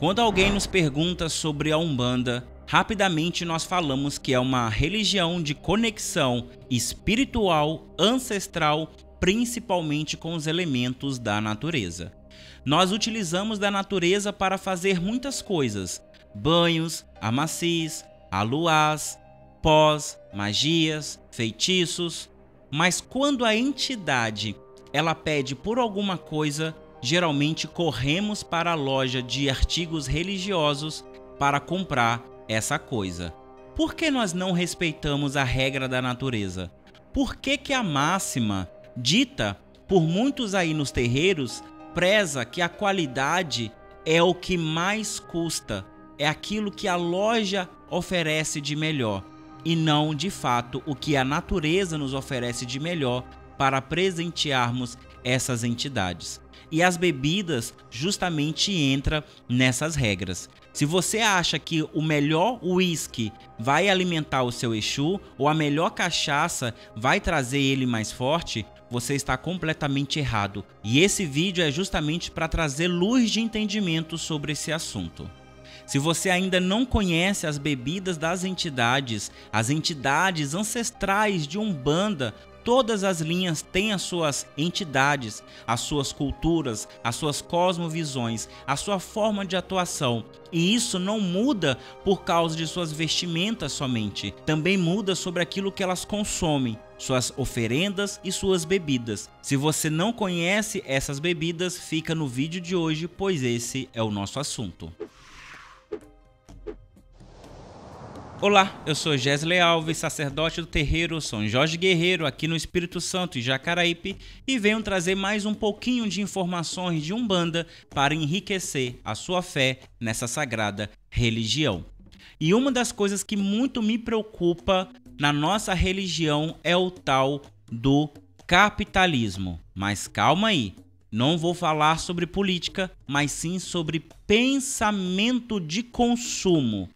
Quando alguém nos pergunta sobre a Umbanda, rapidamente nós falamos que é uma religião de conexão espiritual, ancestral, principalmente com os elementos da natureza. Nós utilizamos da natureza para fazer muitas coisas: banhos, amacis, aluás, pós, magias, feitiços. Mas quando a entidade ela pede por alguma coisa, geralmente corremos para a loja de artigos religiosos para comprar essa coisa. Por que nós não respeitamos a regra da natureza? Por que, que a máxima, dita por muitos aí nos terreiros, preza que a qualidade é o que mais custa, é aquilo que a loja oferece de melhor e não, de fato, o que a natureza nos oferece de melhor para presentearmos essas entidades? e as bebidas justamente entra nessas regras. Se você acha que o melhor whisky vai alimentar o seu Exu ou a melhor cachaça vai trazer ele mais forte, você está completamente errado. E esse vídeo é justamente para trazer luz de entendimento sobre esse assunto. Se você ainda não conhece as bebidas das entidades, as entidades ancestrais de Umbanda todas as linhas têm as suas entidades, as suas culturas, as suas cosmovisões, a sua forma de atuação. E isso não muda por causa de suas vestimentas somente, também muda sobre aquilo que elas consomem, suas oferendas e suas bebidas. Se você não conhece essas bebidas, fica no vídeo de hoje, pois esse é o nosso assunto. Olá, eu sou Gesley Alves, sacerdote do terreiro São Jorge Guerreiro, aqui no Espírito Santo, em Jacaraípe, e venho trazer mais um pouquinho de informações de Umbanda para enriquecer a sua fé nessa sagrada religião. E uma das coisas que muito me preocupa na nossa religião é o tal do capitalismo. Mas calma aí, não vou falar sobre política, mas sim sobre pensamento de consumo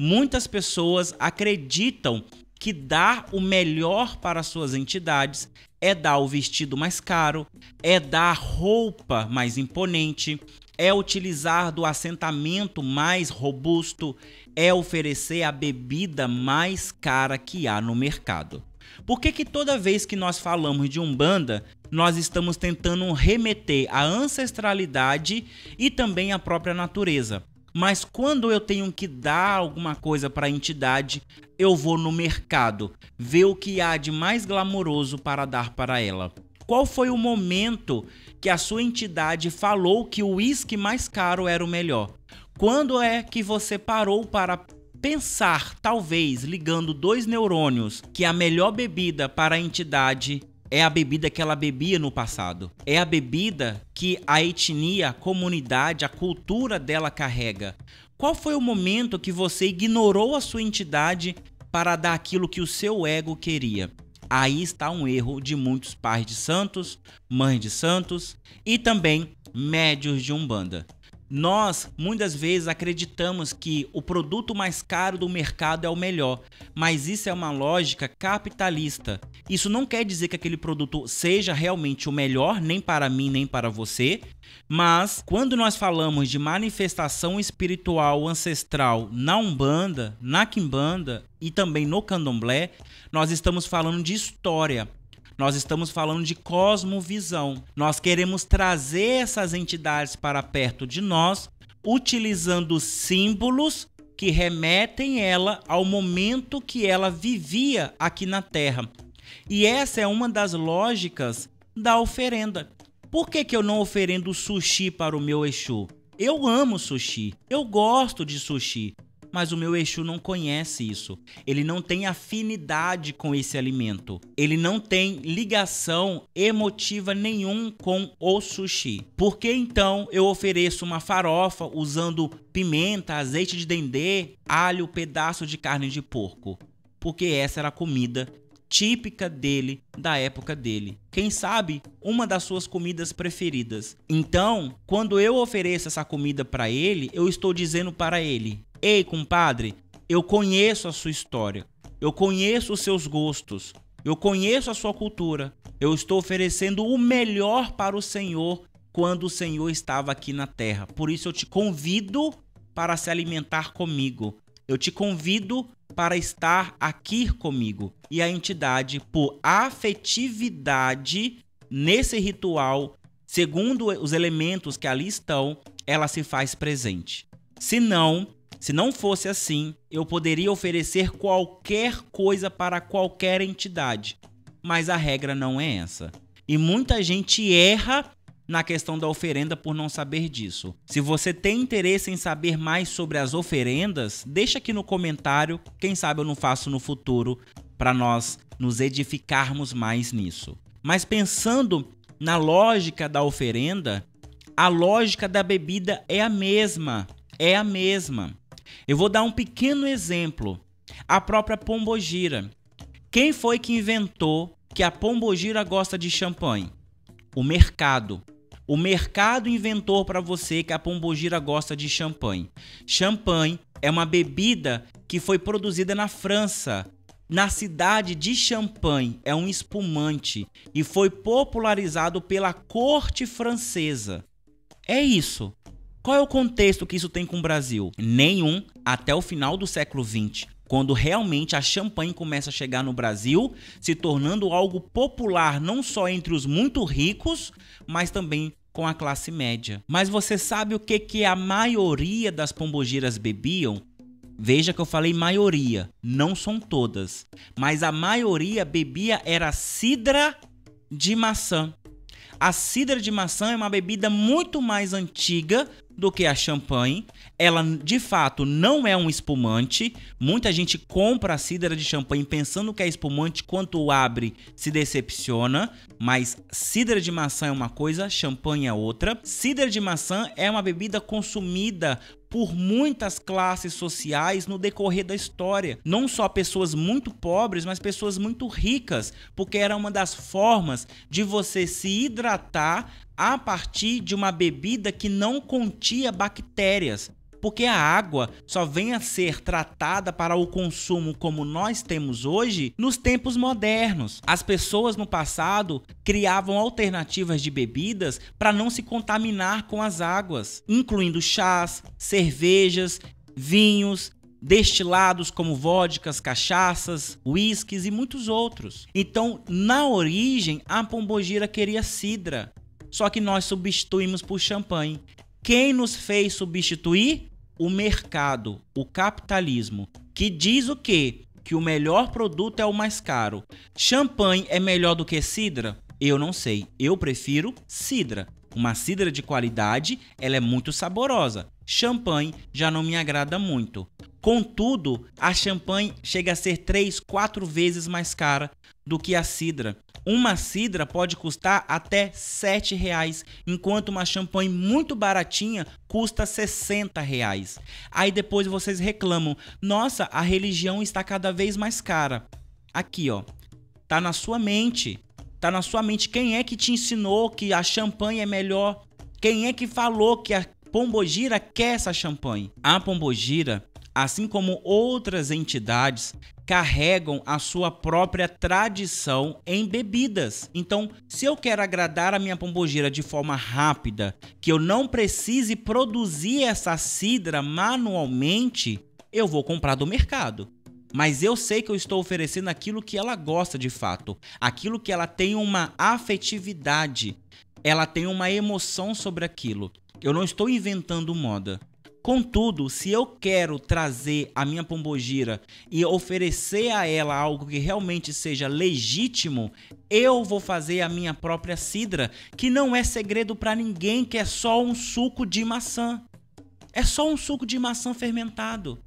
muitas pessoas acreditam que dar o melhor para suas entidades é dar o vestido mais caro, é dar roupa mais imponente, é utilizar do assentamento mais robusto, é oferecer a bebida mais cara que há no mercado. Por que, que toda vez que nós falamos de Umbanda, nós estamos tentando remeter a ancestralidade e também a própria natureza? Mas quando eu tenho que dar alguma coisa para a entidade, eu vou no mercado ver o que há de mais glamouroso para dar para ela. Qual foi o momento que a sua entidade falou que o uísque mais caro era o melhor? Quando é que você parou para pensar, talvez ligando dois neurônios, que é a melhor bebida para a entidade é a bebida que ela bebia no passado. É a bebida que a etnia, a comunidade, a cultura dela carrega. Qual foi o momento que você ignorou a sua entidade para dar aquilo que o seu ego queria? Aí está um erro de muitos pais de santos, mães de santos e também médios de umbanda. Nós muitas vezes acreditamos que o produto mais caro do mercado é o melhor, mas isso é uma lógica capitalista. Isso não quer dizer que aquele produto seja realmente o melhor, nem para mim, nem para você, mas quando nós falamos de manifestação espiritual ancestral na Umbanda, na Quimbanda e também no Candomblé, nós estamos falando de história. Nós estamos falando de cosmovisão. Nós queremos trazer essas entidades para perto de nós, utilizando símbolos que remetem ela ao momento que ela vivia aqui na Terra. E essa é uma das lógicas da oferenda. Por que, que eu não oferendo sushi para o meu Exu? Eu amo sushi, eu gosto de sushi, mas o meu Exu não conhece isso. Ele não tem afinidade com esse alimento. Ele não tem ligação emotiva nenhum com o sushi. Por que então eu ofereço uma farofa usando pimenta, azeite de dendê, alho, pedaço de carne de porco? Porque essa era a comida típica dele, da época dele. Quem sabe uma das suas comidas preferidas. Então, quando eu ofereço essa comida para ele, eu estou dizendo para ele: Ei, compadre, eu conheço a sua história, eu conheço os seus gostos, eu conheço a sua cultura. Eu estou oferecendo o melhor para o Senhor quando o Senhor estava aqui na terra. Por isso eu te convido para se alimentar comigo. Eu te convido para estar aqui comigo. E a entidade, por afetividade, nesse ritual, segundo os elementos que ali estão, ela se faz presente. Se não, se não fosse assim, eu poderia oferecer qualquer coisa para qualquer entidade. Mas a regra não é essa. E muita gente erra na questão da oferenda por não saber disso. Se você tem interesse em saber mais sobre as oferendas, deixa aqui no comentário, quem sabe eu não faço no futuro para nós nos edificarmos mais nisso. Mas pensando na lógica da oferenda, a lógica da bebida é a mesma, é a mesma. Eu vou dar um pequeno exemplo. A própria pombogira. Quem foi que inventou que a pombogira gosta de champanhe? O mercado. O mercado inventou para você que a pombogira gosta de champanhe. Champanhe é uma bebida que foi produzida na França, na cidade de Champagne, é um espumante e foi popularizado pela corte francesa. É isso. Qual é o contexto que isso tem com o Brasil? Nenhum até o final do século XX, quando realmente a champanhe começa a chegar no Brasil, se tornando algo popular não só entre os muito ricos, mas também com a classe média. Mas você sabe o que, que a maioria das pombogiras bebiam? Veja que eu falei maioria, não são todas. Mas a maioria bebia era cidra de maçã. A cidra de maçã é uma bebida muito mais antiga do que a champanhe. Ela de fato não é um espumante. Muita gente compra a cidra de champanhe pensando que é espumante, quando abre se decepciona. Mas cidra de maçã é uma coisa, champanhe é outra. Cidra de maçã é uma bebida consumida por muitas classes sociais no decorrer da história. Não só pessoas muito pobres, mas pessoas muito ricas, porque era uma das formas de você se hidratar a partir de uma bebida que não continha bactérias porque a água só vem a ser tratada para o consumo como nós temos hoje nos tempos modernos. As pessoas no passado criavam alternativas de bebidas para não se contaminar com as águas, incluindo chás, cervejas, vinhos, destilados como vodkas, cachaças, uísques e muitos outros. Então, na origem, a pombogira queria cidra, só que nós substituímos por champanhe. Quem nos fez substituir? o mercado, o capitalismo, que diz o quê? Que o melhor produto é o mais caro. Champanhe é melhor do que cidra? Eu não sei. Eu prefiro cidra. Uma cidra de qualidade, ela é muito saborosa. Champanhe já não me agrada muito. Contudo, a champanhe chega a ser 3, 4 vezes mais cara do que a cidra. Uma cidra pode custar até R$ enquanto uma champanhe muito baratinha custa R$ Aí depois vocês reclamam: "Nossa, a religião está cada vez mais cara". Aqui, ó. Tá na sua mente. Tá na sua mente quem é que te ensinou que a champanhe é melhor? Quem é que falou que a Pombogira quer essa champanhe? A Pombogira assim como outras entidades, carregam a sua própria tradição em bebidas. Então, se eu quero agradar a minha pombogira de forma rápida, que eu não precise produzir essa cidra manualmente, eu vou comprar do mercado. Mas eu sei que eu estou oferecendo aquilo que ela gosta de fato, aquilo que ela tem uma afetividade, ela tem uma emoção sobre aquilo. Eu não estou inventando moda. Contudo, se eu quero trazer a minha pombogira e oferecer a ela algo que realmente seja legítimo, eu vou fazer a minha própria sidra, que não é segredo para ninguém, que é só um suco de maçã. É só um suco de maçã fermentado.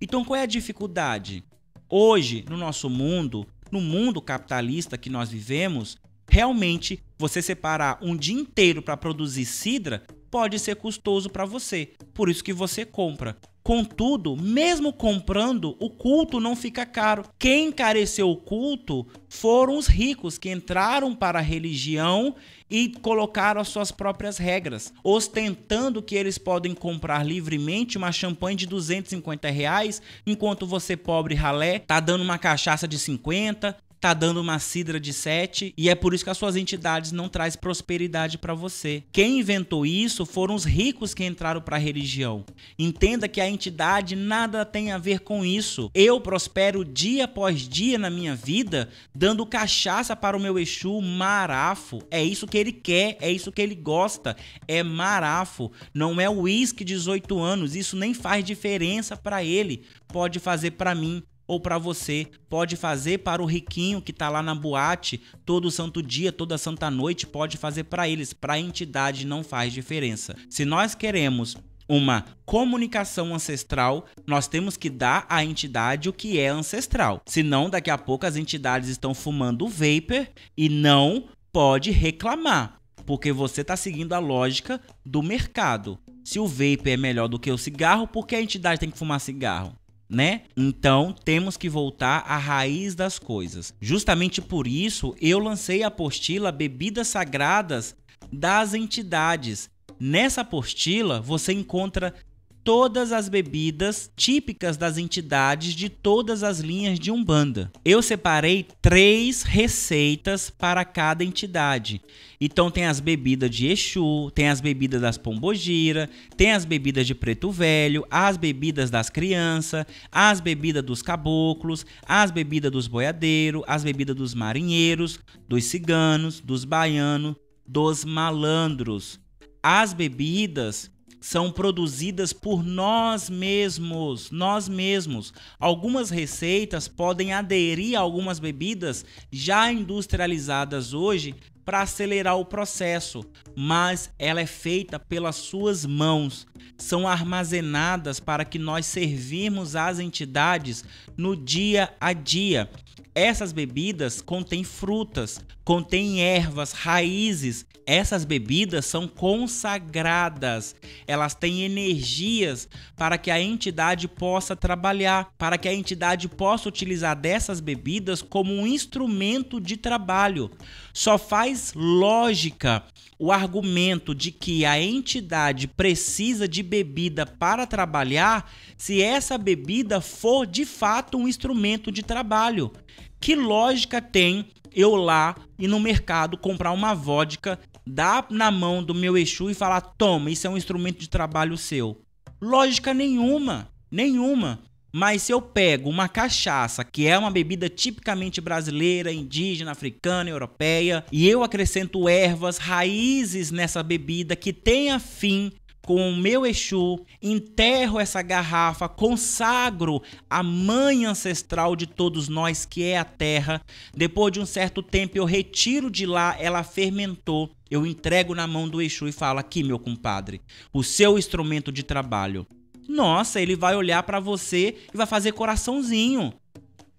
Então qual é a dificuldade? Hoje, no nosso mundo, no mundo capitalista que nós vivemos, realmente você separar um dia inteiro para produzir sidra pode ser custoso para você. Por isso que você compra. Contudo, mesmo comprando, o culto não fica caro. Quem encareceu o culto foram os ricos que entraram para a religião e colocaram as suas próprias regras, ostentando que eles podem comprar livremente uma champanhe de 250 reais, enquanto você, pobre ralé, tá dando uma cachaça de 50, tá dando uma cidra de 7 e é por isso que as suas entidades não traz prosperidade para você. Quem inventou isso foram os ricos que entraram para a religião. Entenda que a entidade nada tem a ver com isso. Eu prospero dia após dia na minha vida dando cachaça para o meu Exu marafo. É isso que ele quer, é isso que ele gosta. É marafo, não é uísque 18 anos. Isso nem faz diferença para ele. Pode fazer para mim ou para você. Pode fazer para o riquinho que está lá na boate todo santo dia, toda santa noite, pode fazer para eles. Para a entidade não faz diferença. Se nós queremos uma comunicação ancestral, nós temos que dar à entidade o que é ancestral. Senão, daqui a pouco as entidades estão fumando vapor e não pode reclamar, porque você está seguindo a lógica do mercado. Se o vapor é melhor do que o cigarro, por que a entidade tem que fumar cigarro? né? Então temos que voltar à raiz das coisas. Justamente por isso eu lancei a apostila Bebidas Sagradas das Entidades. Nessa apostila você encontra todas as bebidas típicas das entidades de todas as linhas de Umbanda. Eu separei três receitas para cada entidade. Então tem as bebidas de Exu, tem as bebidas das Pombogira, tem as bebidas de Preto Velho, as bebidas das crianças, as bebidas dos caboclos, as bebidas dos boiadeiros, as bebidas dos marinheiros, dos ciganos, dos baianos, dos malandros. As bebidas são produzidas por nós mesmos, nós mesmos. Algumas receitas podem aderir a algumas bebidas já industrializadas hoje para acelerar o processo, mas ela é feita pelas suas mãos. São armazenadas para que nós servirmos às entidades no dia a dia. Essas bebidas contêm frutas, contém ervas, raízes. Essas bebidas são consagradas. Elas têm energias para que a entidade possa trabalhar, para que a entidade possa utilizar dessas bebidas como um instrumento de trabalho. Só faz lógica o argumento de que a entidade precisa de bebida para trabalhar se essa bebida for de fato um instrumento de trabalho. Que lógica tem eu lá e no mercado comprar uma vodka, dar na mão do meu Exu e falar: toma, isso é um instrumento de trabalho seu? Lógica nenhuma, nenhuma. Mas se eu pego uma cachaça, que é uma bebida tipicamente brasileira, indígena, africana, europeia, e eu acrescento ervas, raízes nessa bebida que tenha fim com o meu Exu, enterro essa garrafa, consagro a mãe ancestral de todos nós, que é a terra. Depois de um certo tempo, eu retiro de lá, ela fermentou. Eu entrego na mão do Exu e falo: aqui, meu compadre, o seu instrumento de trabalho. Nossa, ele vai olhar para você e vai fazer coraçãozinho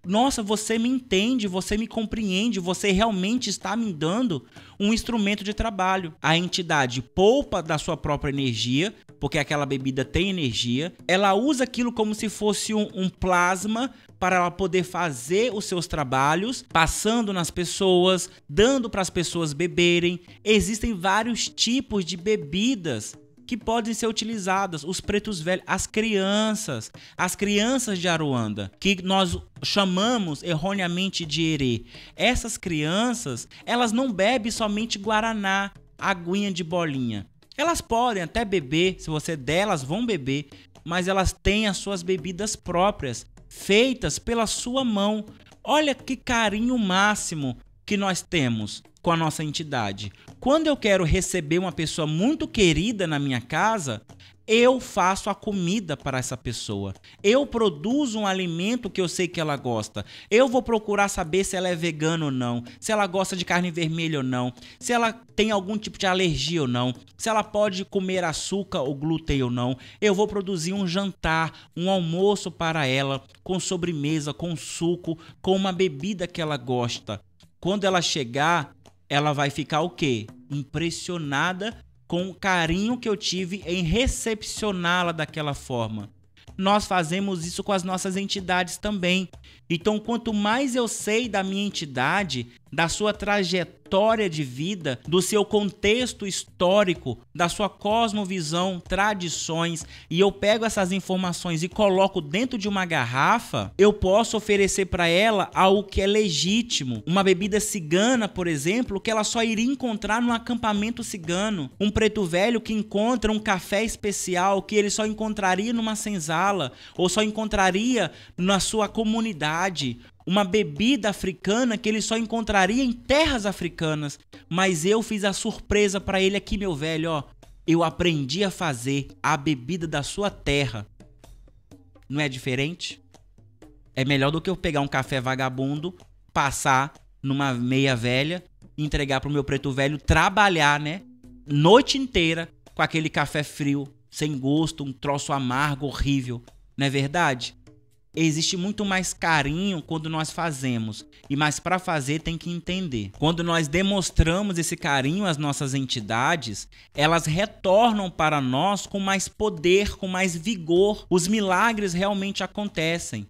nossa, você me entende, você me compreende, você realmente está me dando um instrumento de trabalho. A entidade poupa da sua própria energia, porque aquela bebida tem energia, ela usa aquilo como se fosse um, um plasma para ela poder fazer os seus trabalhos, passando nas pessoas, dando para as pessoas beberem. Existem vários tipos de bebidas que podem ser utilizadas, os pretos velhos, as crianças, as crianças de Aruanda, que nós chamamos erroneamente de erê. Essas crianças, elas não bebem somente guaraná, aguinha de bolinha. Elas podem até beber, se você delas vão beber, mas elas têm as suas bebidas próprias, feitas pela sua mão. Olha que carinho máximo que nós temos com a nossa entidade. Quando eu quero receber uma pessoa muito querida na minha casa, eu faço a comida para essa pessoa. Eu produzo um alimento que eu sei que ela gosta. Eu vou procurar saber se ela é vegana ou não, se ela gosta de carne vermelha ou não, se ela tem algum tipo de alergia ou não, se ela pode comer açúcar ou glúten ou não. Eu vou produzir um jantar, um almoço para ela, com sobremesa, com suco, com uma bebida que ela gosta. Quando ela chegar, ela vai ficar o quê? Impressionada com o carinho que eu tive em recepcioná-la daquela forma. Nós fazemos isso com as nossas entidades também. Então, quanto mais eu sei da minha entidade, da sua trajetória de vida, do seu contexto histórico, da sua cosmovisão, tradições, e eu pego essas informações e coloco dentro de uma garrafa, eu posso oferecer para ela algo que é legítimo. Uma bebida cigana, por exemplo, que ela só iria encontrar no acampamento cigano. Um preto velho que encontra um café especial que ele só encontraria numa senzala ou só encontraria na sua comunidade uma bebida africana que ele só encontraria em terras africanas. Mas eu fiz a surpresa para ele aqui, meu velho, ó. Eu aprendi a fazer a bebida da sua terra. Não é diferente? É melhor do que eu pegar um café vagabundo, passar numa meia velha, entregar pro meu preto velho trabalhar, né? Noite inteira com aquele café frio, sem gosto, um troço amargo, horrível. Não é verdade? existe muito mais carinho quando nós fazemos. E mais para fazer tem que entender. Quando nós demonstramos esse carinho às nossas entidades, elas retornam para nós com mais poder, com mais vigor. Os milagres realmente acontecem.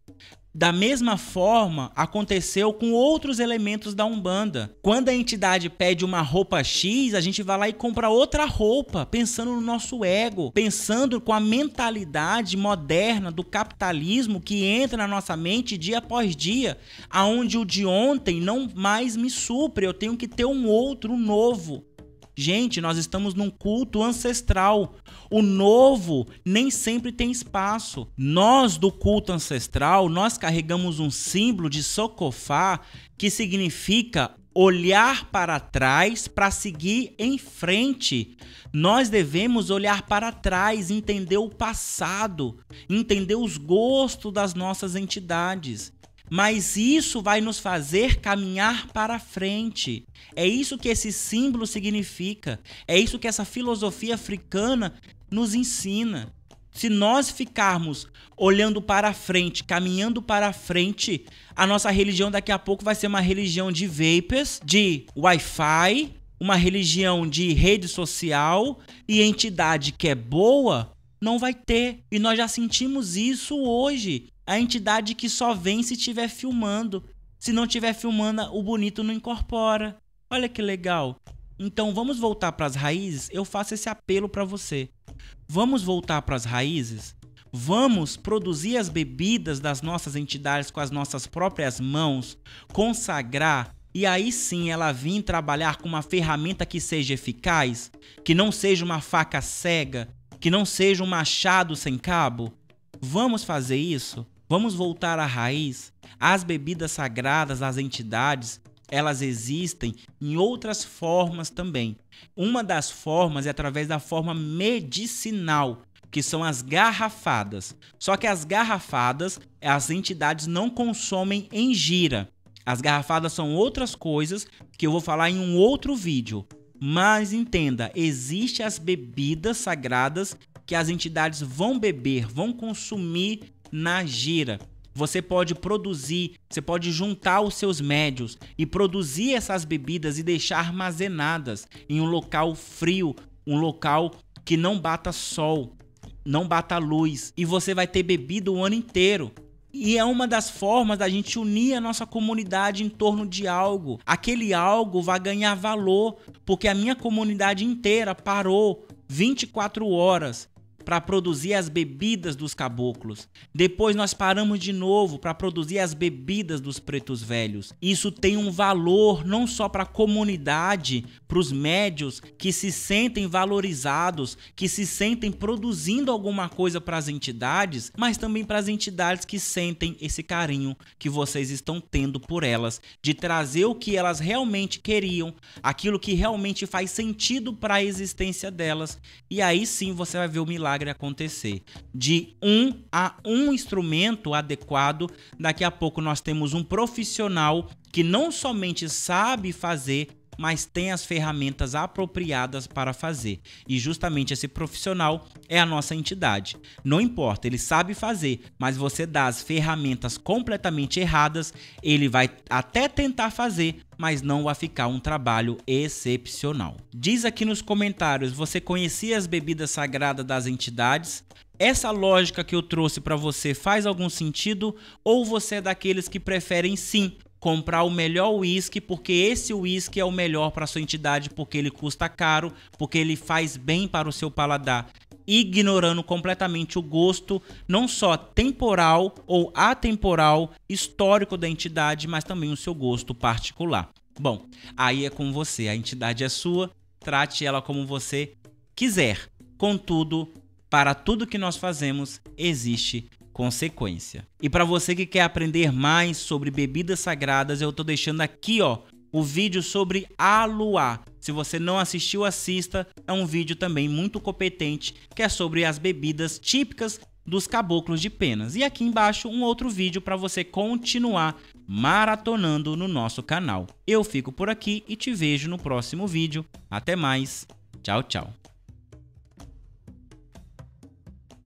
Da mesma forma, aconteceu com outros elementos da Umbanda. Quando a entidade pede uma roupa X, a gente vai lá e compra outra roupa, pensando no nosso ego, pensando com a mentalidade moderna do capitalismo que entra na nossa mente dia após dia, aonde o de ontem não mais me supre, eu tenho que ter um outro, um novo. Gente, nós estamos num culto ancestral. O novo nem sempre tem espaço. Nós do culto ancestral, nós carregamos um símbolo de socofá que significa olhar para trás para seguir em frente. Nós devemos olhar para trás, entender o passado, entender os gostos das nossas entidades. Mas isso vai nos fazer caminhar para frente. É isso que esse símbolo significa. É isso que essa filosofia africana nos ensina. Se nós ficarmos olhando para frente, caminhando para frente, a nossa religião daqui a pouco vai ser uma religião de vapers, de Wi-Fi, uma religião de rede social e entidade que é boa não vai ter. E nós já sentimos isso hoje a entidade que só vem se estiver filmando. Se não estiver filmando, o bonito não incorpora. Olha que legal. Então vamos voltar para as raízes? Eu faço esse apelo para você. Vamos voltar para as raízes? Vamos produzir as bebidas das nossas entidades com as nossas próprias mãos, consagrar e aí sim ela vir trabalhar com uma ferramenta que seja eficaz, que não seja uma faca cega, que não seja um machado sem cabo? Vamos fazer isso? Vamos voltar à raiz. As bebidas sagradas, as entidades, elas existem em outras formas também. Uma das formas é através da forma medicinal, que são as garrafadas. Só que as garrafadas, as entidades não consomem em gira. As garrafadas são outras coisas que eu vou falar em um outro vídeo. Mas entenda, existem as bebidas sagradas que as entidades vão beber, vão consumir na gira. Você pode produzir, você pode juntar os seus médios e produzir essas bebidas e deixar armazenadas em um local frio, um local que não bata sol, não bata luz, e você vai ter bebida o ano inteiro. E é uma das formas da gente unir a nossa comunidade em torno de algo. Aquele algo vai ganhar valor, porque a minha comunidade inteira parou 24 horas para produzir as bebidas dos caboclos. Depois nós paramos de novo para produzir as bebidas dos pretos velhos. Isso tem um valor não só para a comunidade, para os médios que se sentem valorizados, que se sentem produzindo alguma coisa para as entidades, mas também para as entidades que sentem esse carinho que vocês estão tendo por elas, de trazer o que elas realmente queriam, aquilo que realmente faz sentido para a existência delas. E aí sim você vai ver o milagre milagre acontecer. De um a um instrumento adequado, daqui a pouco nós temos um profissional que não somente sabe fazer, mas tem as ferramentas apropriadas para fazer. E justamente esse profissional é a nossa entidade. Não importa, ele sabe fazer, mas você dá as ferramentas completamente erradas, ele vai até tentar fazer, mas não vai ficar um trabalho excepcional. Diz aqui nos comentários, você conhecia as bebidas sagradas das entidades? Essa lógica que eu trouxe para você faz algum sentido ou você é daqueles que preferem sim comprar o melhor uísque, porque esse uísque é o melhor para sua entidade, porque ele custa caro, porque ele faz bem para o seu paladar, ignorando completamente o gosto, não só temporal ou atemporal, histórico da entidade, mas também o seu gosto particular. Bom, aí é com você, a entidade é sua, trate ela como você quiser. Contudo, para tudo que nós fazemos existe consequência. E para você que quer aprender mais sobre bebidas sagradas, eu estou deixando aqui, ó, o vídeo sobre aluá. Se você não assistiu, assista. É um vídeo também muito competente que é sobre as bebidas típicas dos caboclos de penas. E aqui embaixo um outro vídeo para você continuar maratonando no nosso canal. Eu fico por aqui e te vejo no próximo vídeo. Até mais. Tchau, tchau.